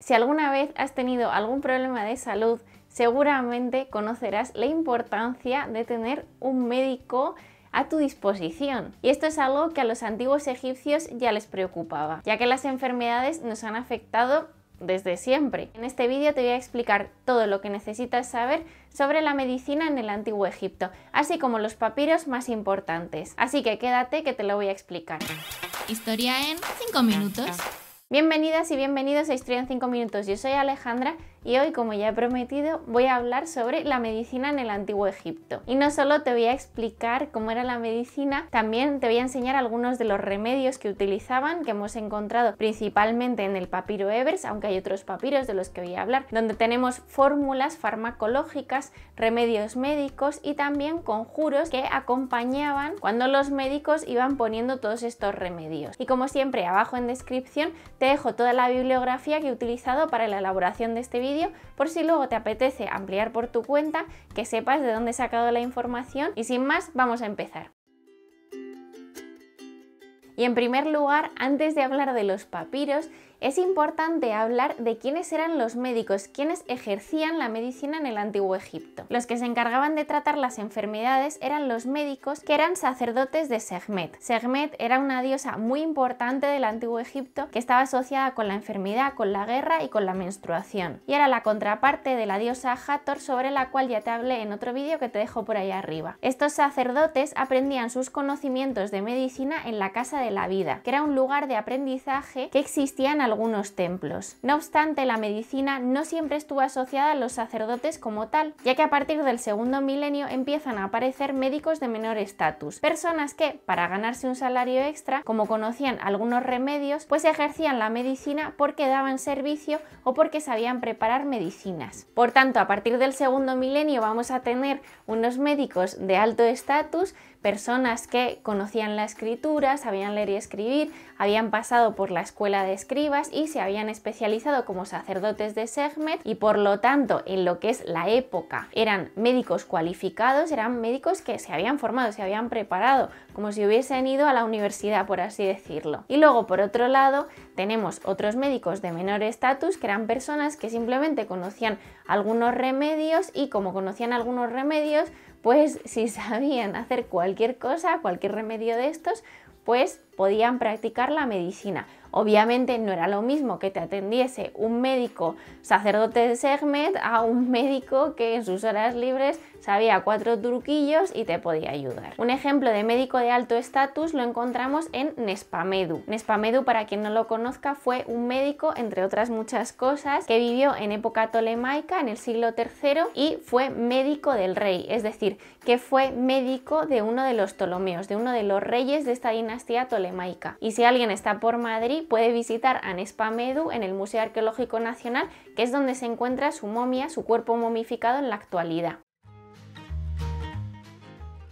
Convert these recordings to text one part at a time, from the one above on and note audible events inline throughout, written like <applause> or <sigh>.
Si alguna vez has tenido algún problema de salud, seguramente conocerás la importancia de tener un médico a tu disposición. Y esto es algo que a los antiguos egipcios ya les preocupaba, ya que las enfermedades nos han afectado desde siempre. En este vídeo te voy a explicar todo lo que necesitas saber sobre la medicina en el antiguo Egipto, así como los papiros más importantes. Así que quédate que te lo voy a explicar. Historia en 5 minutos. Bienvenidas y bienvenidos a Historia en 5 minutos. Yo soy Alejandra y hoy, como ya he prometido, voy a hablar sobre la medicina en el Antiguo Egipto. Y no solo te voy a explicar cómo era la medicina, también te voy a enseñar algunos de los remedios que utilizaban, que hemos encontrado principalmente en el papiro Ebers, aunque hay otros papiros de los que voy a hablar, donde tenemos fórmulas farmacológicas, remedios médicos y también conjuros que acompañaban cuando los médicos iban poniendo todos estos remedios. Y como siempre, abajo en descripción te dejo toda la bibliografía que he utilizado para la elaboración de este vídeo por si luego te apetece ampliar por tu cuenta, que sepas de dónde he sacado la información y sin más vamos a empezar. Y en primer lugar, antes de hablar de los papiros, es importante hablar de quiénes eran los médicos, quienes ejercían la medicina en el antiguo Egipto. Los que se encargaban de tratar las enfermedades eran los médicos que eran sacerdotes de segmet Segmet era una diosa muy importante del antiguo Egipto que estaba asociada con la enfermedad, con la guerra y con la menstruación. Y era la contraparte de la diosa Hathor sobre la cual ya te hablé en otro vídeo que te dejo por ahí arriba. Estos sacerdotes aprendían sus conocimientos de medicina en la Casa de la Vida, que era un lugar de aprendizaje que existía algunos templos. No obstante, la medicina no siempre estuvo asociada a los sacerdotes como tal, ya que a partir del segundo milenio empiezan a aparecer médicos de menor estatus, personas que, para ganarse un salario extra, como conocían algunos remedios, pues ejercían la medicina porque daban servicio o porque sabían preparar medicinas. Por tanto, a partir del segundo milenio vamos a tener unos médicos de alto estatus, personas que conocían la escritura, sabían leer y escribir, habían pasado por la escuela de escribas y se habían especializado como sacerdotes de Segmet y por lo tanto en lo que es la época eran médicos cualificados, eran médicos que se habían formado, se habían preparado, como si hubiesen ido a la universidad, por así decirlo. Y luego, por otro lado, tenemos otros médicos de menor estatus que eran personas que simplemente conocían algunos remedios y como conocían algunos remedios, pues si sabían hacer cualquier cosa, cualquier remedio de estos, pues podían practicar la medicina. Obviamente no era lo mismo que te atendiese un médico sacerdote de Sermet a un médico que en sus horas libres sabía cuatro truquillos y te podía ayudar. Un ejemplo de médico de alto estatus lo encontramos en Nespamedu. Nespamedu, para quien no lo conozca, fue un médico, entre otras muchas cosas, que vivió en época tolemaica, en el siglo III, y fue médico del rey, es decir, que fue médico de uno de los Ptolomeos, de uno de los reyes de esta dinastía tolemaica. Y si alguien está por Madrid, puede visitar a en el Museo Arqueológico Nacional, que es donde se encuentra su momia, su cuerpo momificado en la actualidad.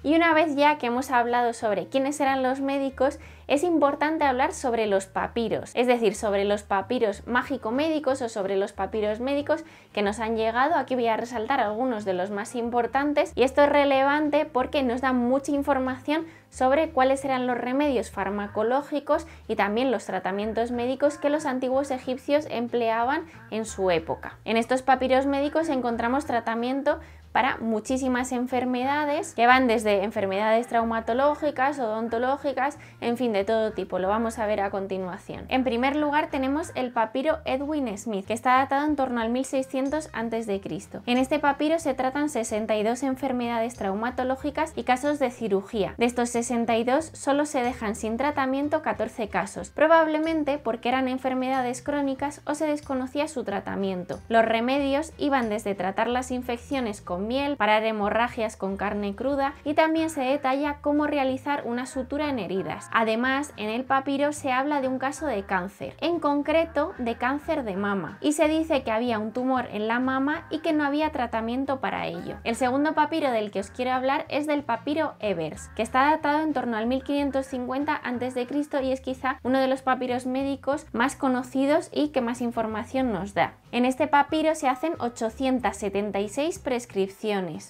Y una vez ya que hemos hablado sobre quiénes eran los médicos, es importante hablar sobre los papiros, es decir, sobre los papiros mágico-médicos o sobre los papiros médicos que nos han llegado. Aquí voy a resaltar algunos de los más importantes y esto es relevante porque nos da mucha información sobre cuáles eran los remedios farmacológicos y también los tratamientos médicos que los antiguos egipcios empleaban en su época. En estos papiros médicos encontramos tratamiento para muchísimas enfermedades que van desde enfermedades traumatológicas, odontológicas, en fin, de todo tipo. Lo vamos a ver a continuación. En primer lugar tenemos el papiro Edwin Smith, que está datado en torno al 1600 a.C. En este papiro se tratan 62 enfermedades traumatológicas y casos de cirugía. De estos 62 solo se dejan sin tratamiento 14 casos, probablemente porque eran enfermedades crónicas o se desconocía su tratamiento. Los remedios iban desde tratar las infecciones con miel, parar hemorragias con carne cruda y también se detalla cómo realizar una sutura en heridas. Además, en el papiro se habla de un caso de cáncer, en concreto de cáncer de mama, y se dice que había un tumor en la mama y que no había tratamiento para ello. El segundo papiro del que os quiero hablar es del papiro Evers, que está datado en torno al 1550 a.C. y es quizá uno de los papiros médicos más conocidos y que más información nos da. En este papiro se hacen 876 prescripciones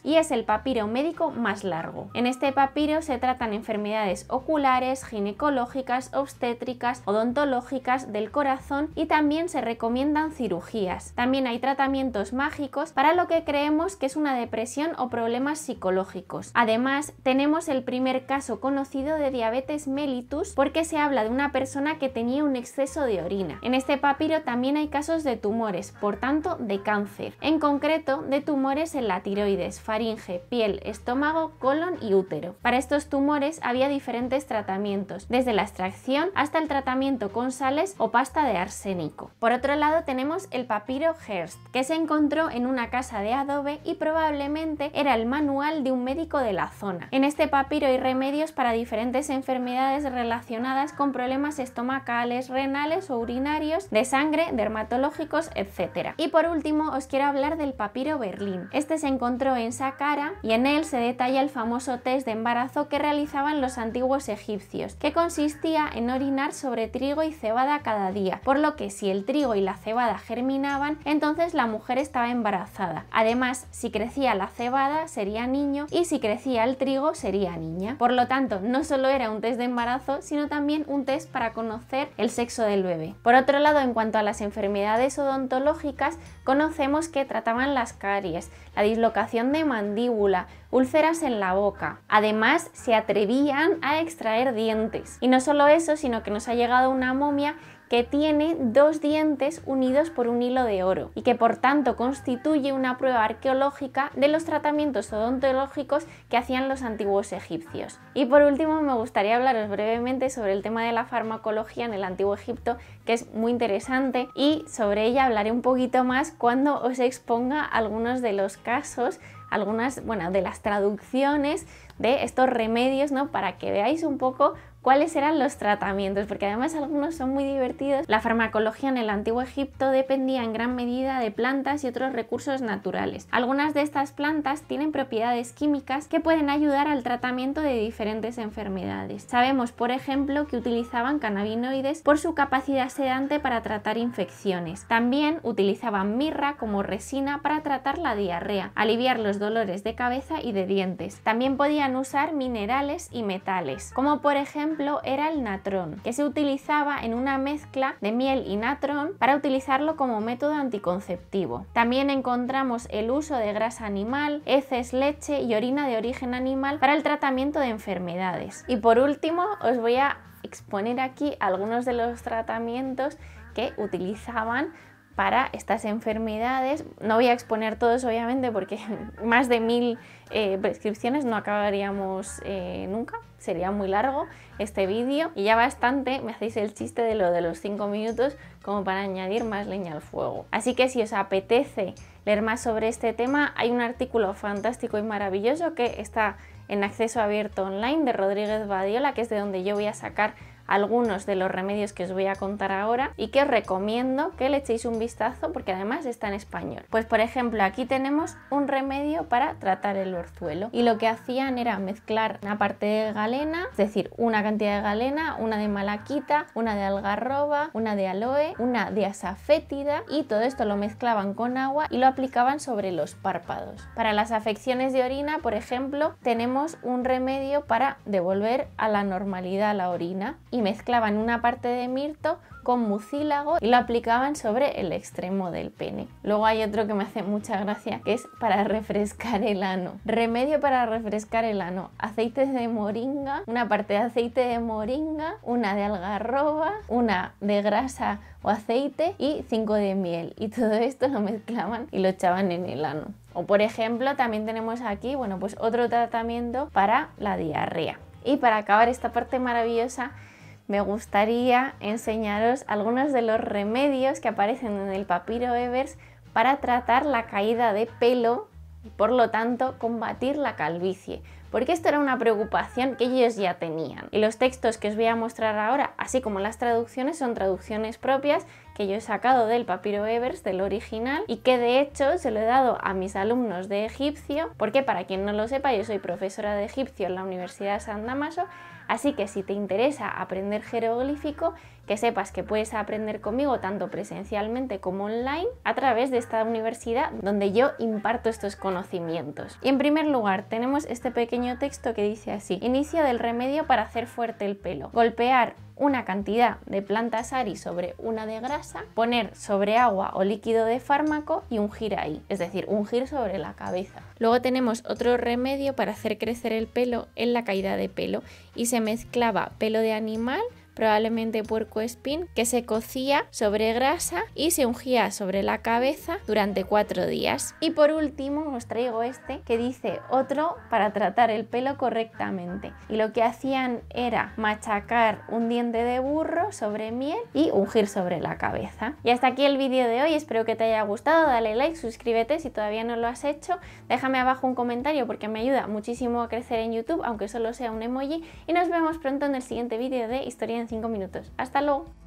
y es el papiro médico más largo. En este papiro se tratan enfermedades oculares, ginecológicas, obstétricas, odontológicas, del corazón y también se recomiendan cirugías. También hay tratamientos mágicos para lo que creemos que es una depresión o problemas psicológicos. Además, tenemos el primer caso conocido de diabetes mellitus porque se habla de una persona que tenía un exceso de orina. En este papiro también hay casos de tumores, por tanto de cáncer, en concreto de tumores en la tiroides, faringe, piel, estómago, colon y útero. Para estos tumores había diferentes tratamientos, desde la extracción hasta el tratamiento con sales o pasta de arsénico. Por otro lado tenemos el papiro Hearst, que se encontró en una casa de adobe y probablemente era el manual de un médico de la zona. En este papiro hay remedios para diferentes enfermedades relacionadas con problemas estomacales, renales o urinarios, de sangre, dermatológicos, etc. Y por último os quiero hablar del papiro Berlín. Este se encontró en cara y en él se detalla el famoso test de embarazo que realizaban los antiguos egipcios, que consistía en orinar sobre trigo y cebada cada día, por lo que si el trigo y la cebada germinaban, entonces la mujer estaba embarazada. Además, si crecía la cebada sería niño y si crecía el trigo sería niña. Por lo tanto, no solo era un test de embarazo, sino también un test para conocer el sexo del bebé. Por otro lado, en cuanto a las enfermedades odontológicas, conocemos que trataban las caries, la dislocación locación de mandíbula, úlceras en la boca. Además, se atrevían a extraer dientes. Y no solo eso, sino que nos ha llegado una momia que tiene dos dientes unidos por un hilo de oro y que por tanto constituye una prueba arqueológica de los tratamientos odontológicos que hacían los antiguos egipcios. Y por último me gustaría hablaros brevemente sobre el tema de la farmacología en el antiguo Egipto que es muy interesante y sobre ella hablaré un poquito más cuando os exponga algunos de los casos algunas, bueno, de las traducciones de estos remedios, ¿no? Para que veáis un poco cuáles eran los tratamientos, porque además algunos son muy divertidos. La farmacología en el antiguo Egipto dependía en gran medida de plantas y otros recursos naturales. Algunas de estas plantas tienen propiedades químicas que pueden ayudar al tratamiento de diferentes enfermedades. Sabemos, por ejemplo, que utilizaban cannabinoides por su capacidad sedante para tratar infecciones. También utilizaban mirra como resina para tratar la diarrea, aliviar los dolores de cabeza y de dientes. También podían usar minerales y metales, como por ejemplo era el natrón, que se utilizaba en una mezcla de miel y natrón para utilizarlo como método anticonceptivo. También encontramos el uso de grasa animal, heces, leche y orina de origen animal para el tratamiento de enfermedades. Y por último, os voy a exponer aquí algunos de los tratamientos que utilizaban para estas enfermedades. No voy a exponer todos, obviamente, porque <laughs> más de mil eh, prescripciones no acabaríamos eh, nunca. Sería muy largo este vídeo y ya bastante me hacéis el chiste de lo de los cinco minutos como para añadir más leña al fuego. Así que si os apetece leer más sobre este tema, hay un artículo fantástico y maravilloso que está en acceso abierto online de Rodríguez Badiola, que es de donde yo voy a sacar algunos de los remedios que os voy a contar ahora y que os recomiendo que le echéis un vistazo porque además está en español. Pues por ejemplo aquí tenemos un remedio para tratar el orzuelo y lo que hacían era mezclar una parte de galena, es decir, una cantidad de galena, una de malaquita, una de algarroba, una de aloe, una de asafétida y todo esto lo mezclaban con agua y lo aplicaban sobre los párpados. Para las afecciones de orina, por ejemplo, tenemos un remedio para devolver a la normalidad la orina y mezclaban una parte de mirto con mucílago y lo aplicaban sobre el extremo del pene. Luego hay otro que me hace mucha gracia que es para refrescar el ano. Remedio para refrescar el ano. Aceites de moringa, una parte de aceite de moringa, una de algarroba, una de grasa o aceite y cinco de miel. Y todo esto lo mezclaban y lo echaban en el ano. O por ejemplo, también tenemos aquí, bueno, pues otro tratamiento para la diarrea. Y para acabar esta parte maravillosa, me gustaría enseñaros algunos de los remedios que aparecen en el papiro Evers para tratar la caída de pelo y por lo tanto combatir la calvicie, porque esto era una preocupación que ellos ya tenían. Y los textos que os voy a mostrar ahora, así como las traducciones, son traducciones propias que yo he sacado del papiro Evers, del original, y que de hecho se lo he dado a mis alumnos de egipcio, porque para quien no lo sepa, yo soy profesora de egipcio en la Universidad de San Damaso, Así que si te interesa aprender jeroglífico, que sepas que puedes aprender conmigo tanto presencialmente como online a través de esta universidad donde yo imparto estos conocimientos. Y en primer lugar, tenemos este pequeño texto que dice así: Inicio del remedio para hacer fuerte el pelo. Golpear una cantidad de plantas ari sobre una de grasa, poner sobre agua o líquido de fármaco y ungir ahí, es decir, ungir sobre la cabeza. Luego tenemos otro remedio para hacer crecer el pelo en la caída de pelo y se mezclaba pelo de animal probablemente puerco espín, que se cocía sobre grasa y se ungía sobre la cabeza durante cuatro días. Y por último os traigo este que dice otro para tratar el pelo correctamente. Y lo que hacían era machacar un diente de burro sobre miel y ungir sobre la cabeza. Y hasta aquí el vídeo de hoy, espero que te haya gustado, dale like, suscríbete si todavía no lo has hecho, déjame abajo un comentario porque me ayuda muchísimo a crecer en YouTube, aunque solo sea un emoji, y nos vemos pronto en el siguiente vídeo de Historia en 5 minutos. ¡Hasta luego!